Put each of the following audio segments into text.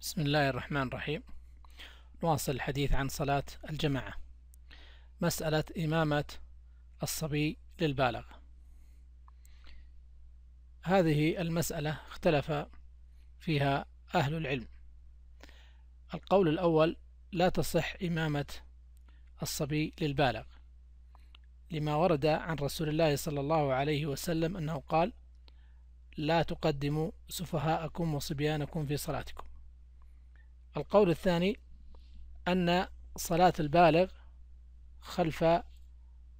بسم الله الرحمن الرحيم نواصل الحديث عن صلاة الجماعة مسألة إمامة الصبي للبالغ هذه المسألة اختلف فيها أهل العلم القول الأول لا تصح إمامة الصبي للبالغ لما ورد عن رسول الله صلى الله عليه وسلم أنه قال لا تقدموا سفهاءكم وصبيانكم في صلاتكم القول الثاني أن صلاة البالغ خلف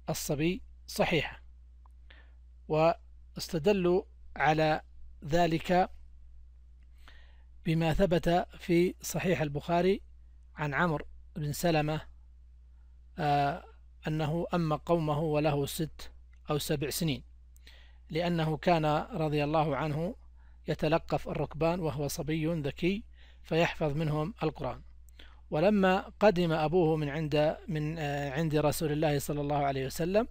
الصبي صحيحة واستدلوا على ذلك بما ثبت في صحيح البخاري عن عمرو بن سلمة آه، أنه أما قومه وله ست أو سبع سنين لأنه كان رضي الله عنه يتلقف الركبان وهو صبي ذكي فيحفظ منهم القرآن ولما قدم أبوه من عند من آه، عند رسول الله صلى الله عليه وسلم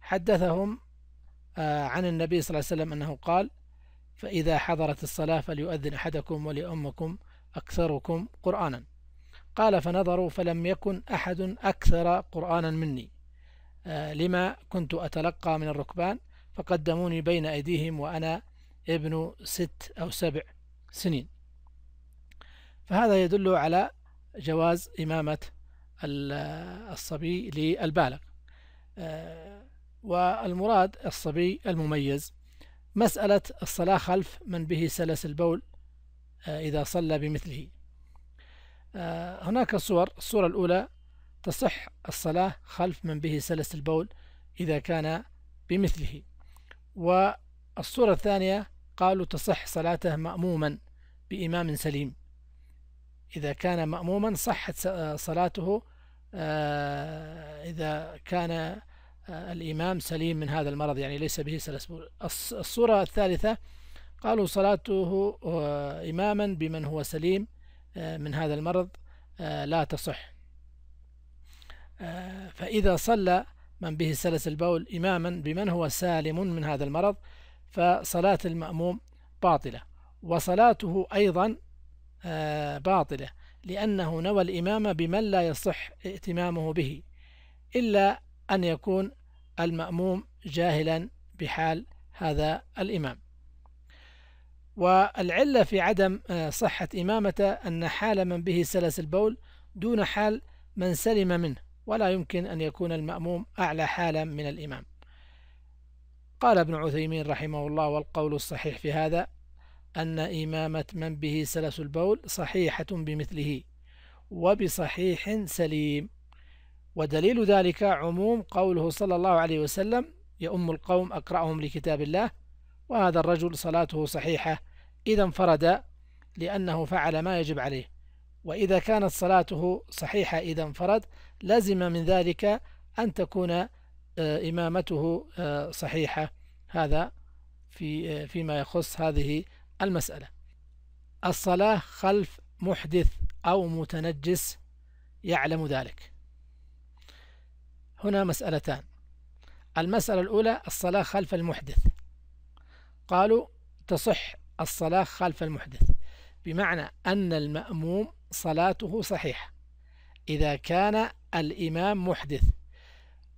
حدثهم آه، عن النبي صلى الله عليه وسلم أنه قال فإذا حضرت الصلاة فليؤذن أحدكم وليؤمكم أكثركم قرآنا قال فنظروا فلم يكن أحد أكثر قرآنا مني آه، لما كنت أتلقى من الركبان فقدموني بين أيديهم وأنا ابن ست أو سبع سنين فهذا يدل على جواز إمامة الصبي للبالغ آه، والمراد الصبي المميز مسألة الصلاة خلف من به سلس البول آه، إذا صلى بمثله آه، هناك صور الصورة الأولى تصح الصلاة خلف من به سلس البول إذا كان بمثله والصورة الثانية قالوا تصح صلاته مأموما بإمام سليم إذا كان مأموما صحت آه، صلاته آه، إذا كان آه، الإمام سليم من هذا المرض يعني ليس به سلسبول الصورة الثالثة قالوا صلاته إماما بمن هو سليم من هذا المرض لا تصح فإذا صلى من به سلس البول إماما بمن هو سالم من هذا المرض فصلاة المأموم باطلة وصلاته أيضا آه، باطلة لأنه نوى الإمامة بمن لا يصح ائتمامه به إلا أن يكون المأموم جاهلا بحال هذا الإمام والعلة في عدم آه، صحة إمامته أن حال من به سلس البول دون حال من سلم منه ولا يمكن أن يكون المأموم أعلى حالا من الإمام قال ابن عثيمين رحمه الله والقول الصحيح في هذا أن إمامة من به سلس البول صحيحة بمثله وبصحيح سليم ودليل ذلك عموم قوله صلى الله عليه وسلم يؤم القوم أقرأهم لكتاب الله وهذا الرجل صلاته صحيحة إذا انفرد لأنه فعل ما يجب عليه وإذا كانت صلاته صحيحة إذا انفرد لزم من ذلك أن تكون آه، إمامته آه، صحيحة هذا في آه، فيما يخص هذه المسألة الصلاة خلف محدث أو متنجس يعلم ذلك هنا مسألتان المسألة الأولى الصلاة خلف المحدث قالوا تصح الصلاة خلف المحدث بمعنى أن المأموم صلاته صحيحة إذا كان الإمام محدث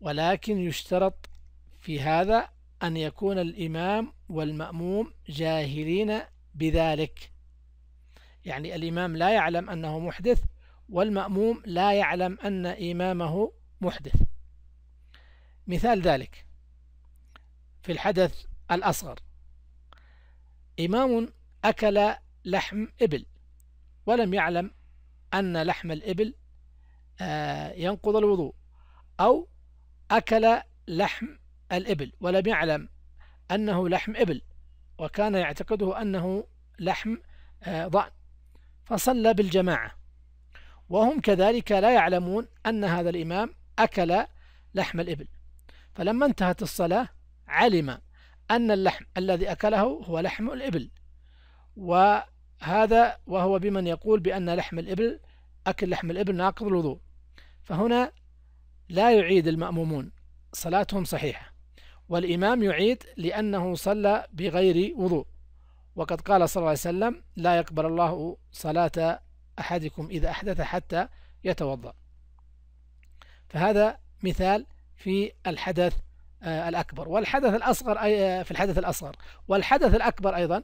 ولكن يشترط في هذا أن يكون الإمام والمأموم جاهلين بذلك يعني الإمام لا يعلم أنه محدث والمأموم لا يعلم أن إمامه محدث مثال ذلك في الحدث الأصغر إمام أكل لحم إبل ولم يعلم أن لحم الإبل آه، ينقض الوضوء أو أكل لحم الإبل ولم يعلم أنه لحم إبل وكان يعتقده أنه لحم آه، ضأن فصلى بالجماعة وهم كذلك لا يعلمون أن هذا الإمام أكل لحم الإبل فلما انتهت الصلاة علم أن اللحم الذي أكله هو لحم الإبل وهذا وهو بمن يقول بأن لحم الإبل أكل لحم الإبل ناقض الوضوء فهنا لا يعيد المأمومون صلاتهم صحيحة والإمام يعيد لأنه صلى بغير وضوء وقد قال صلى الله عليه وسلم لا يقبل الله صلاة أحدكم إذا أحدث حتى يتوضأ فهذا مثال في الحدث آه، الأكبر والحدث الأصغر أي آه، في الحدث الأصغر والحدث الأكبر أيضا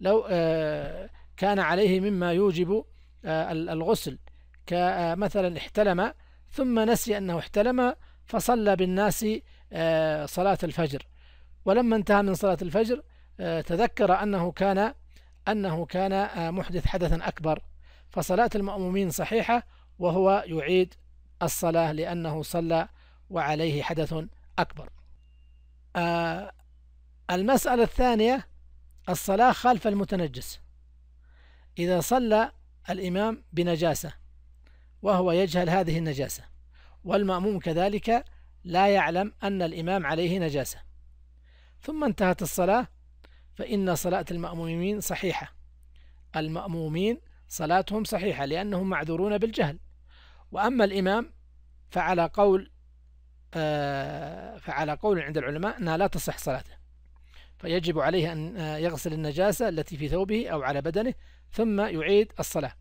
لو آه، كان عليه مما يوجب الغسل كمثلا احتلم ثم نسي أنه احتلم فصلى بالناس آه، صلاة الفجر ولما انتهى من صلاة الفجر آه، تذكر أنه كان أنه كان آه، محدث حدثا أكبر فصلاة المأمومين صحيحة وهو يعيد الصلاة لأنه صلى وعليه حدث أكبر المسألة الثانية الصلاة خلف المتنجس إذا صلى الإمام بنجاسة وهو يجهل هذه النجاسة والمأموم كذلك لا يعلم أن الإمام عليه نجاسة ثم انتهت الصلاة فإن صلاة المأمومين صحيحة المأمومين صلاتهم صحيحة لأنهم معذورون بالجهل وأما الإمام فعلى قول آه، فعلى قول عند العلماء أنها لا تصح صلاته فيجب عليه أن آه، يغسل النجاسة التي في ثوبه أو على بدنه ثم يعيد الصلاة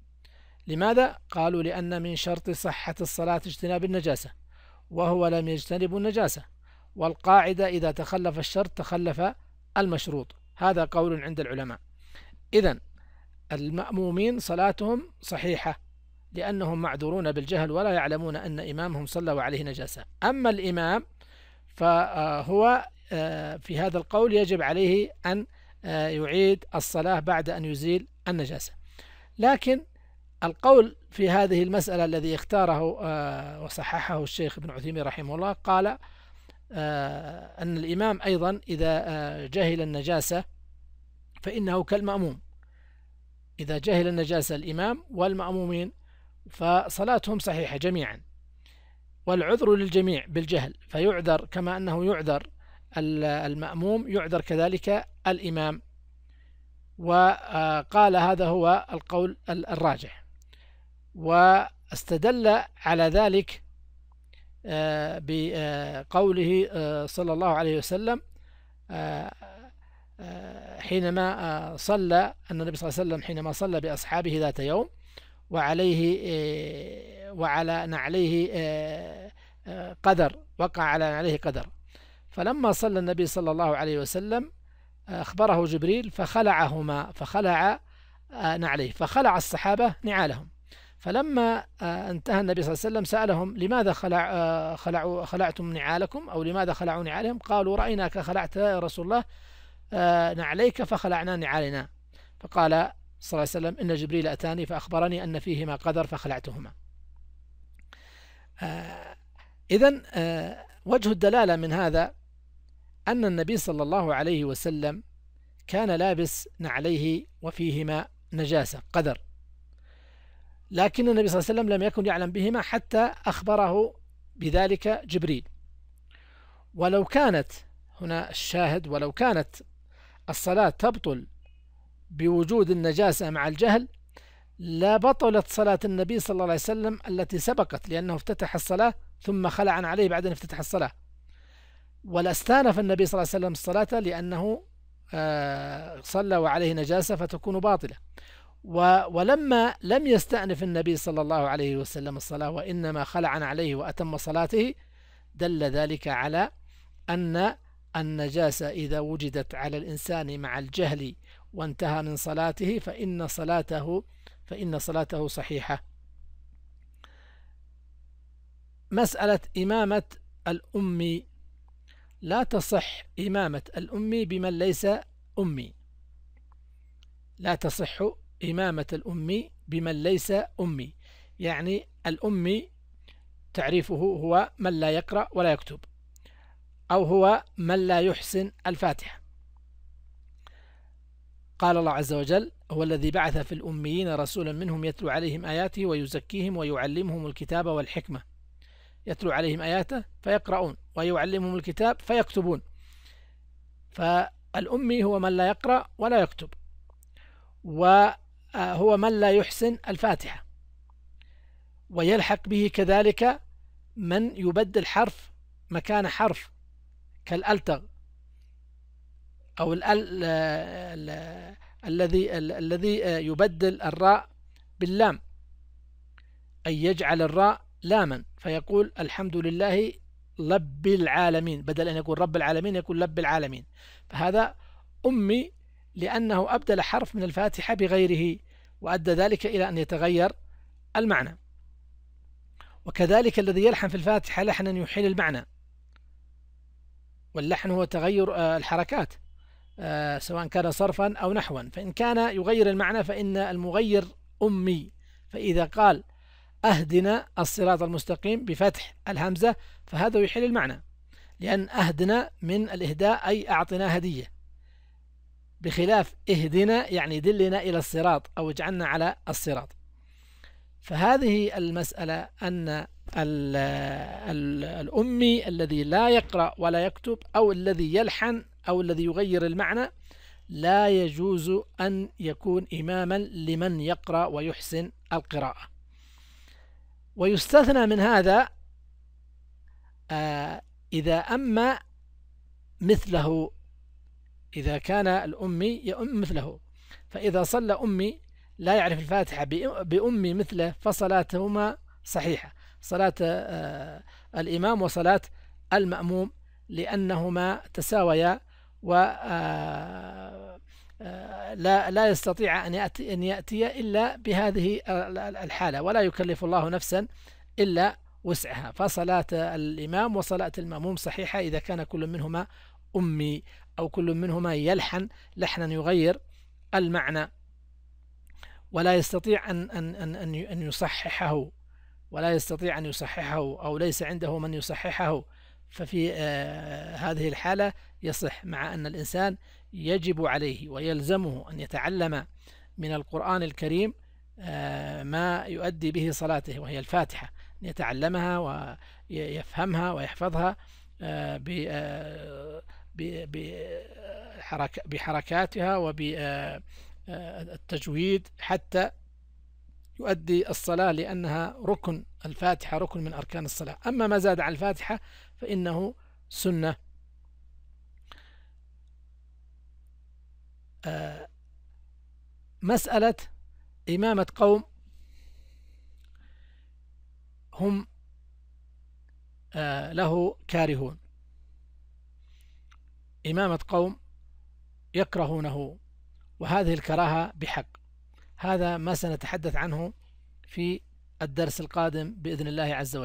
لماذا؟ قالوا لأن من شرط صحة الصلاة اجتناب النجاسة وهو لم يجتنب النجاسة والقاعدة إذا تخلف الشرط تخلف المشروط هذا قول عند العلماء إذا المأمومين صلاتهم صحيحة لأنهم معذورون بالجهل ولا يعلمون أن إمامهم صلى وعليه نجاسة أما الإمام فهو آه، في هذا القول يجب عليه أن آه، يعيد الصلاة بعد أن يزيل النجاسة لكن القول في هذه المسألة الذي اختاره آه، وصححه الشيخ ابن عثيمين رحمه الله قال آه، أن الإمام أيضا إذا آه، جهل النجاسة فإنه كالمأموم إذا جهل النجاسة الإمام والمأمومين فصلاتهم صحيحة جميعا والعذر للجميع بالجهل فيعذر كما أنه يعذر المأموم يعذر كذلك الإمام وقال هذا هو القول الراجح واستدل على ذلك آه، بقوله آه، صلى الله عليه وسلم آه، حينما صلى أن النبي صلى الله عليه وسلم حينما صلى بأصحابه ذات يوم وعليه وعلى نعليه قدر وقع على نعليه قدر فلما صلى النبي صلى الله عليه وسلم أخبره جبريل فخلعهما فخلع نعليه فخلع الصحابة نعالهم فلما آه، انتهى النبي صلى الله عليه وسلم سألهم لماذا خلع آه، خلعوا خلعتم نعالكم أو لماذا خلعوا نعالهم قالوا رأيناك خلعت يا رسول الله آه، نعليك فخلعنا نعالنا فقال صلى الله عليه وسلم إن جبريل أتاني فأخبرني أن فيهما قدر فخلعتهما إذا وجه الدلالة من هذا أن النبي صلى الله عليه وسلم كان لابس نعليه وفيهما نجاسة قدر لكن النبي صلى الله عليه وسلم لم يكن يعلم بهما حتى أخبره بذلك جبريل ولو كانت هنا الشاهد ولو كانت الصلاة تبطل بوجود النجاسة مع الجهل لا بطلت صلاة النبي صلى الله عليه وسلم التي سبقت لأنه افتتح الصلاة ثم خلع عن عليه بعد أن افتتح الصلاة ولا استانف النبي صلى الله عليه وسلم الصلاة لأنه آه، صلى وعليه نجاسة فتكون باطلة ولما لم يستأنف النبي صلى الله عليه وسلم الصلاة وإنما خلع عليه وأتم صلاته دل ذلك على أن النجاسة إذا وجدت على الإنسان مع الجهل وانتهى من صلاته فإن صلاته فإن صلاته صحيحة مسألة إمامة الأمي لا تصح إمامة الأمي بمن ليس أمي لا تصح إمامة الأمي بمن ليس أمي يعني الأمي تعريفه هو من لا يقرأ ولا يكتب أو هو من لا يحسن الفاتحة قال الله عز وجل هو الذي بعث في الأميين رسولا منهم يتلو عليهم آياته ويزكيهم ويعلمهم الكتاب والحكمة يتلو عليهم آياته فيقرؤون ويعلمهم الكتاب فيكتبون فالأمي هو من لا يقرأ ولا يكتب ولا آه، هو من لا يحسن الفاتحة ويلحق به كذلك من يبدل حرف مكان حرف كالألتغ أو الذي الذي آه، يبدل الراء باللام أي يجعل الراء لاما فيقول الحمد لله لب العالمين بدل أن يقول رب العالمين يقول لب العالمين فهذا أمي لأنه أبدل حرف من الفاتحة بغيره وأدى ذلك إلى أن يتغير المعنى وكذلك الذي يلحن في الفاتحة لحنا يحيل المعنى واللحن هو تغير آه، الحركات آه، سواء كان صرفا أو نحوا فإن كان يغير المعنى فإن المغير أمي فإذا قال أهدنا الصراط المستقيم بفتح الهمزة فهذا يحيل المعنى لأن أهدنا من الإهداء أي أعطنا هدية بخلاف اهدنا يعني دلنا إلى الصراط أو اجعلنا على الصراط فهذه المسألة أن الأمي الذي لا يقرأ ولا يكتب أو الذي يلحن أو الذي يغير المعنى لا يجوز أن يكون إماما لمن يقرأ ويحسن القراءة ويستثنى من هذا آه، إذا أما مثله إذا كان الأمي يؤم مثله فإذا صلى أمي لا يعرف الفاتحة بأمي مثله فصلاتهما صحيحة صلاة آه، الإمام وصلاة المأموم لأنهما تساويا و آه، آه، لا لا يستطيع أن يأتي, أن يأتي إلا بهذه الحالة ولا يكلف الله نفسا إلا وسعها فصلاة الإمام وصلاة المأموم صحيحة إذا كان كل منهما أمي أو كل منهما يلحن لحنا يغير المعنى ولا يستطيع أن, أن, أن, أن يصححه ولا يستطيع أن يصححه أو ليس عنده من يصححه ففي آه، هذه الحالة يصح مع أن الإنسان يجب عليه ويلزمه أن يتعلم من القرآن الكريم آه، ما يؤدي به صلاته وهي الفاتحة أن يتعلمها ويفهمها ويحفظها آه، بحركاتها وبالتجويد آه، آه، حتى يؤدي الصلاة لأنها ركن الفاتحة ركن من أركان الصلاة أما ما زاد على الفاتحة فإنه سنة آه، مسألة إمامة قوم هم له كارهون إمامة قوم يكرهونه وهذه الكراهة بحق هذا ما سنتحدث عنه في الدرس القادم بإذن الله عز وجل